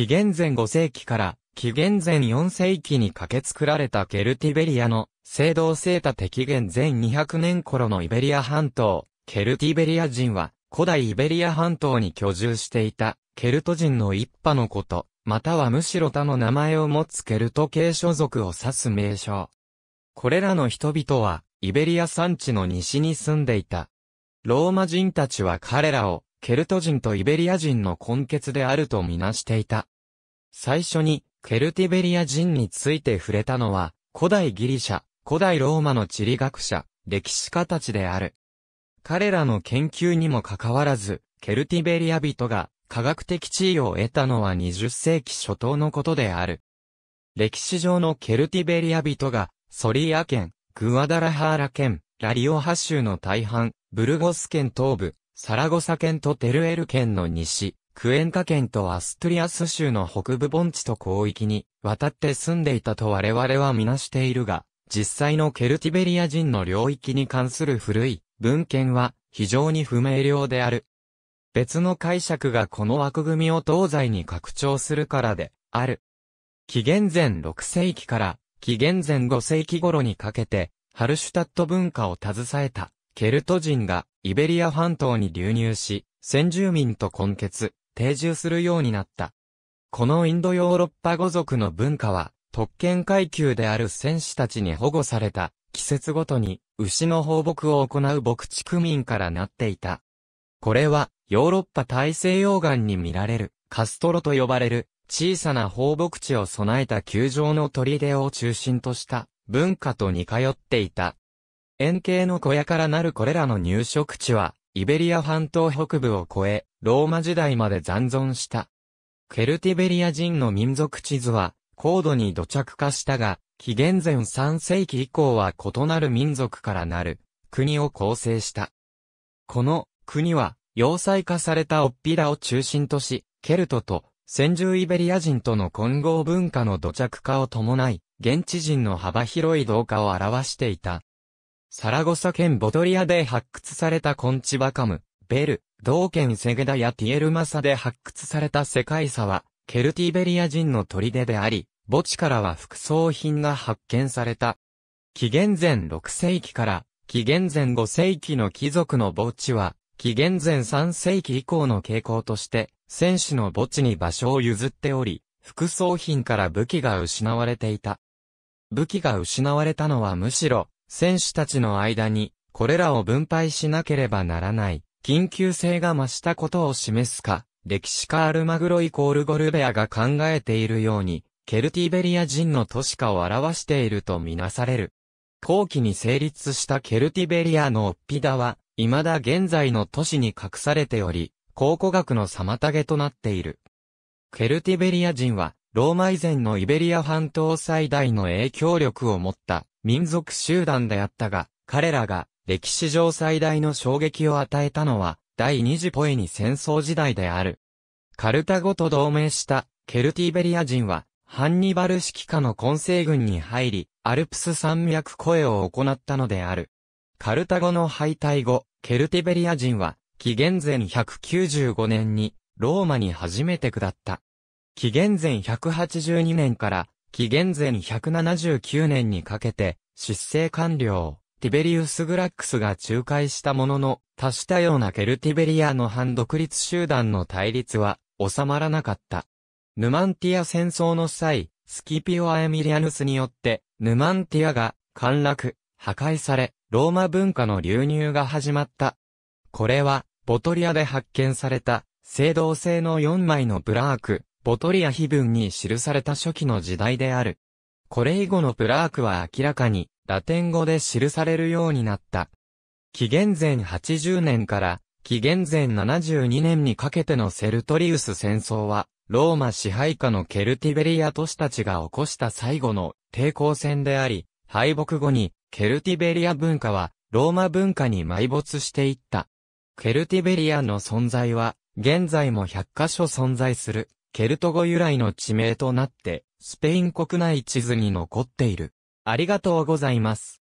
紀元前5世紀から紀元前4世紀にかけ作られたケルティベリアの聖堂聖多紀元前200年頃のイベリア半島、ケルティベリア人は古代イベリア半島に居住していたケルト人の一派のこと、またはむしろ他の名前を持つケルト系所属を指す名称。これらの人々はイベリア山地の西に住んでいた。ローマ人たちは彼らをケルト人とイベリア人の根血であるとみなしていた。最初に、ケルティベリア人について触れたのは、古代ギリシャ、古代ローマの地理学者、歴史家たちである。彼らの研究にもかかわらず、ケルティベリア人が科学的地位を得たのは20世紀初頭のことである。歴史上のケルティベリア人が、ソリア県、グアダラハーラ県、ラリオハ州の大半、ブルゴス県東部、サラゴサ県とテルエル県の西、クエンカ県とアストリアス州の北部盆地と広域に渡って住んでいたと我々はみなしているが、実際のケルティベリア人の領域に関する古い文献は非常に不明瞭である。別の解釈がこの枠組みを東西に拡張するからである。紀元前6世紀から紀元前5世紀頃にかけて、ハルシュタット文化を携えたケルト人がイベリア半島に流入し、先住民と混血、定住するようになった。このインドヨーロッパ語族の文化は、特権階級である戦士たちに保護された、季節ごとに牛の放牧を行う牧畜民からなっていた。これは、ヨーロッパ大西洋岸に見られる、カストロと呼ばれる、小さな放牧地を備えた球場の砦を中心とした、文化と似通っていた。円形の小屋からなるこれらの入植地は、イベリア半島北部を越え、ローマ時代まで残存した。ケルティベリア人の民族地図は、高度に土着化したが、紀元前3世紀以降は異なる民族からなる、国を構成した。この、国は、要塞化されたオッピラを中心とし、ケルトと、先住イベリア人との混合文化の土着化を伴い、現地人の幅広い同化を表していた。サラゴサ県ボトリアで発掘されたコンチバカム、ベル、同県セゲダやティエルマサで発掘された世界差は、ケルティベリア人の砦であり、墓地からは副葬品が発見された。紀元前6世紀から、紀元前5世紀の貴族の墓地は、紀元前3世紀以降の傾向として、戦士の墓地に場所を譲っており、副葬品から武器が失われていた。武器が失われたのはむしろ、選手たちの間に、これらを分配しなければならない、緊急性が増したことを示すか、歴史家アルマグロイコールゴルベアが考えているように、ケルティベリア人の都市化を表しているとみなされる。後期に成立したケルティベリアのオッピダは、未だ現在の都市に隠されており、考古学の妨げとなっている。ケルティベリア人は、ローマ以前のイベリア半島最大の影響力を持った民族集団であったが、彼らが歴史上最大の衝撃を与えたのは、第二次ポエニ戦争時代である。カルタゴと同盟したケルティベリア人は、ハンニバル式下の混成軍に入り、アルプス山脈声を行ったのである。カルタゴの敗退後、ケルティベリア人は、紀元前195年に、ローマに初めて下った。紀元前182年から、紀元前179年にかけて、執政官僚、ティベリウス・グラックスが仲介したものの、多種多様なケルティベリアの反独立集団の対立は、収まらなかった。ヌマンティア戦争の際、スキピオ・アエミリアヌスによって、ヌマンティアが、陥落、破壊され、ローマ文化の流入が始まった。これは、ボトリアで発見された、青銅製の4枚のブラーク、ボトリア碑文に記された初期の時代である。これ以後のプラークは明らかにラテン語で記されるようになった。紀元前80年から紀元前72年にかけてのセルトリウス戦争は、ローマ支配下のケルティベリア都市たちが起こした最後の抵抗戦であり、敗北後にケルティベリア文化はローマ文化に埋没していった。ケルティベリアの存在は現在も100カ所存在する。ケルト語由来の地名となって、スペイン国内地図に残っている。ありがとうございます。